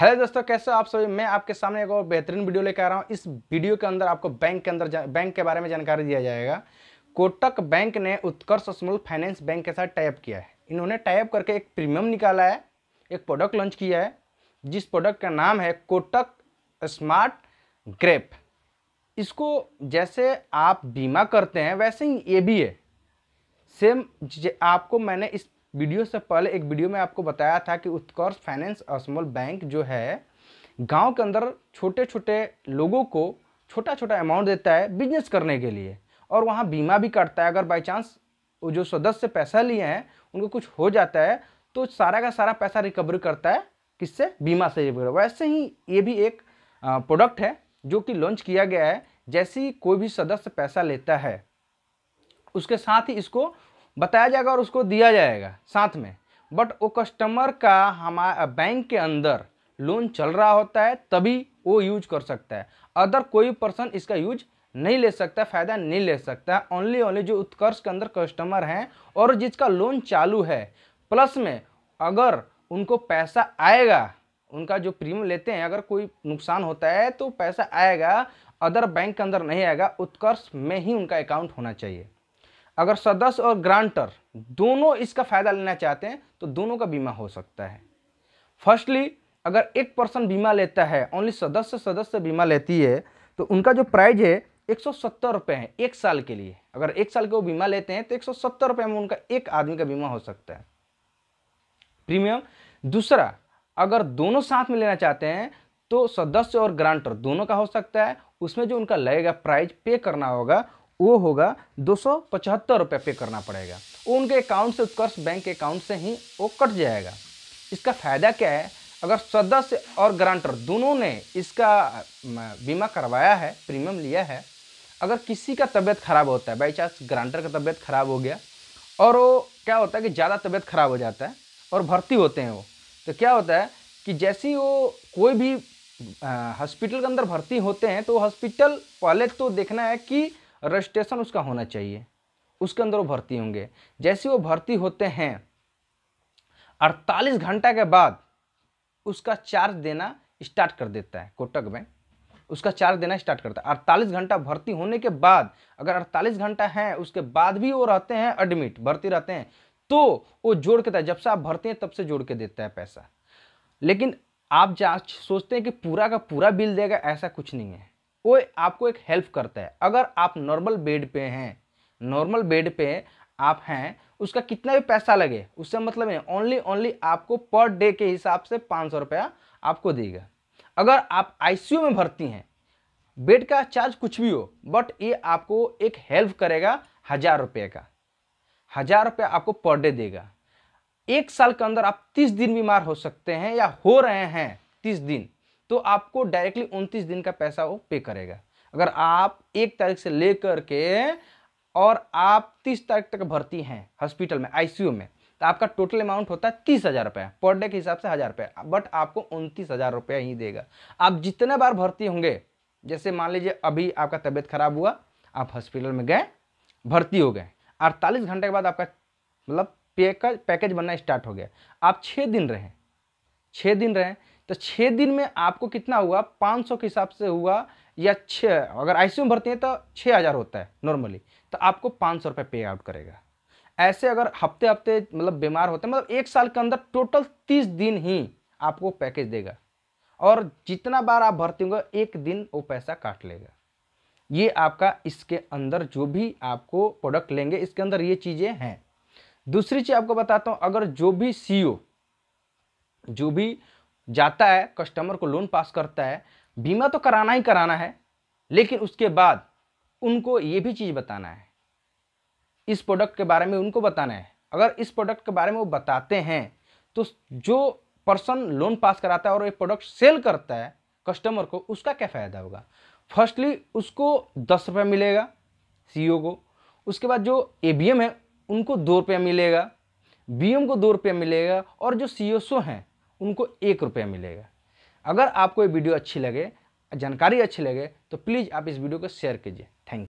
hello दोस्तों कैसे हो आप सभी मैं आपके सामने एक और बेहतरीन वीडियो लेकर आ रहा हूँ इस वीडियो के अंदर आपको बैंक के अंदर बैंक के बारे में जानकारी दिया जाएगा कोटक बैंक ने उत्कर्ष स्मॉल फाइनेंस बैंक के साथ टाइप किया है इन्होंने टाइप करके एक प्रीमियम निकाला है एक प्रोडक्ट लॉन्च किया है जिस प्रोडक्ट का नाम है कोटक स्मार्ट ग्रेप इसको जैसे आप बीमा करते हैं वैसे ही ये भी है सेम आपको मैंने इस वीडियो से पहले एक वीडियो में आपको बताया था कि उत्कर्ष फाइनेंस स्मॉल बैंक जो है गांव के अंदर छोटे छोटे लोगों को छोटा छोटा अमाउंट देता है बिजनेस करने के लिए और वहाँ बीमा भी करता है अगर बाई चांस वो जो सदस्य पैसा लिए हैं उनको कुछ हो जाता है तो सारा का सारा पैसा रिकवरी करता है किससे बीमा से रिकवर वैसे ही ये भी एक प्रोडक्ट है जो कि लॉन्च किया गया है जैसे ही कोई भी सदस्य पैसा लेता है उसके साथ ही इसको बताया जाएगा और उसको दिया जाएगा साथ में बट वो कस्टमर का हमारा बैंक के अंदर लोन चल रहा होता है तभी वो यूज कर सकता है अदर कोई पर्सन इसका यूज नहीं ले सकता फ़ायदा नहीं ले सकता ओनली ओनली जो उत्कर्ष के अंदर कस्टमर हैं और जिसका लोन चालू है प्लस में अगर उनको पैसा आएगा उनका जो प्रीमियम लेते हैं अगर कोई नुकसान होता है तो पैसा आएगा अदर बैंक के अंदर नहीं आएगा उत्कर्ष में ही उनका अकाउंट होना चाहिए अगर सदस्य और ग्रांटर दोनों इसका फ़ायदा लेना चाहते हैं तो दोनों का बीमा हो सकता है फर्स्टली अगर एक पर्सन बीमा लेता है ओनली सदस्य सदस्य बीमा लेती है तो उनका जो प्राइज है एक सौ सत्तर है एक साल के लिए अगर एक साल के वो बीमा लेते हैं तो एक सौ सत्तर में उनका एक आदमी का बीमा हो सकता है प्रीमियम दूसरा अगर दोनों साथ में लेना चाहते हैं तो सदस्य और ग्रांटर दोनों का हो सकता है उसमें जो उनका लगेगा प्राइज पे करना होगा वो होगा दो सौ पचहत्तर रुपये पे करना पड़ेगा वो उनके अकाउंट से उत्कर्ष बैंक के अकाउंट से ही वो कट जाएगा इसका फ़ायदा क्या है अगर सदस्य और ग्रांटर दोनों ने इसका बीमा करवाया है प्रीमियम लिया है अगर किसी का तबीयत खराब होता है बाई चांस ग्रांटर का तबीयत खराब हो गया और वो क्या होता है कि ज़्यादा तबीयत खराब हो जाता है और भर्ती होते हैं वो तो क्या होता है कि जैसे ही वो कोई भी हॉस्पिटल के अंदर भर्ती होते हैं तो हॉस्पिटल पहले तो देखना है कि रजिस्ट्रेशन उसका होना चाहिए उसके अंदर वो भर्ती होंगे जैसे वो भर्ती होते हैं अड़तालीस घंटा के बाद उसका चार्ज देना स्टार्ट कर देता है कोटक बैंक उसका चार्ज देना स्टार्ट करता है अड़तालीस घंटा भर्ती होने के बाद अगर अड़तालीस घंटा है उसके बाद भी वो रहते हैं एडमिट भर्ती रहते हैं तो वो जोड़ के जब से आप भरते हैं तब से जोड़ के देता है पैसा लेकिन आप जा सोचते हैं कि पूरा का पूरा बिल देगा ऐसा कुछ नहीं है वो आपको एक हेल्प करता है अगर आप नॉर्मल बेड पे हैं नॉर्मल बेड पे आप हैं उसका कितना भी पैसा लगे उससे मतलब है ओनली ओनली आपको पर डे के हिसाब से पाँच सौ रुपया आपको देगा अगर आप आईसीयू में भर्ती हैं बेड का चार्ज कुछ भी हो बट ये आपको एक हेल्प करेगा हज़ार रुपये का हज़ार रुपये आपको पर डे देगा एक साल के अंदर आप तीस दिन बीमार हो सकते हैं या हो रहे हैं तीस दिन तो आपको डायरेक्टली उनतीस दिन का पैसा वो पे करेगा अगर आप एक तारीख से लेकर के और आप तीस तारीख तक भर्ती हैं हॉस्पिटल में आईसीयू में तो आपका टोटल अमाउंट होता है तीस हज़ार रुपया पर डे के हिसाब से हज़ार रुपया बट आपको उनतीस हज़ार रुपया ही देगा आप जितने बार भर्ती होंगे जैसे मान लीजिए अभी आपका तबीयत खराब हुआ आप हॉस्पिटल में गए भर्ती हो गए अड़तालीस घंटे के बाद आपका मतलब पैकेज पैकेज बनना स्टार्ट हो गया आप छः दिन रहें छः दिन रहें तो छः दिन में आपको कितना हुआ पाँच सौ के हिसाब से हुआ या छः अगर आई में भरती हैं तो छः हज़ार होता है नॉर्मली तो आपको पाँच सौ रुपये पे आउट करेगा ऐसे अगर हफ्ते हफ्ते मतलब बीमार होते हैं मतलब एक साल के अंदर टोटल तीस दिन ही आपको पैकेज देगा और जितना बार आप भर्ती होंगे एक दिन वो पैसा काट लेगा ये आपका इसके अंदर जो भी आपको प्रोडक्ट लेंगे इसके अंदर ये चीज़ें हैं दूसरी चीज़ आपको बताता हूँ अगर जो भी सीईओ e जो भी जाता है कस्टमर को लोन पास करता है बीमा तो कराना ही कराना है लेकिन उसके बाद उनको ये भी चीज़ बताना है इस प्रोडक्ट के बारे में उनको बताना है अगर इस प्रोडक्ट के बारे में वो बताते हैं तो जो पर्सन लोन पास कराता है और ये प्रोडक्ट सेल करता है कस्टमर को उसका क्या फ़ायदा होगा फर्स्टली उसको दस रुपये मिलेगा सी e को उसके बाद जो ए है उनको दो रुपया मिलेगा बी को दो रुपया मिलेगा और जो e सी हैं उनको एक रुपया मिलेगा अगर आपको ये वीडियो अच्छी लगे जानकारी अच्छी लगे तो प्लीज़ आप इस वीडियो को शेयर कीजिए थैंक यू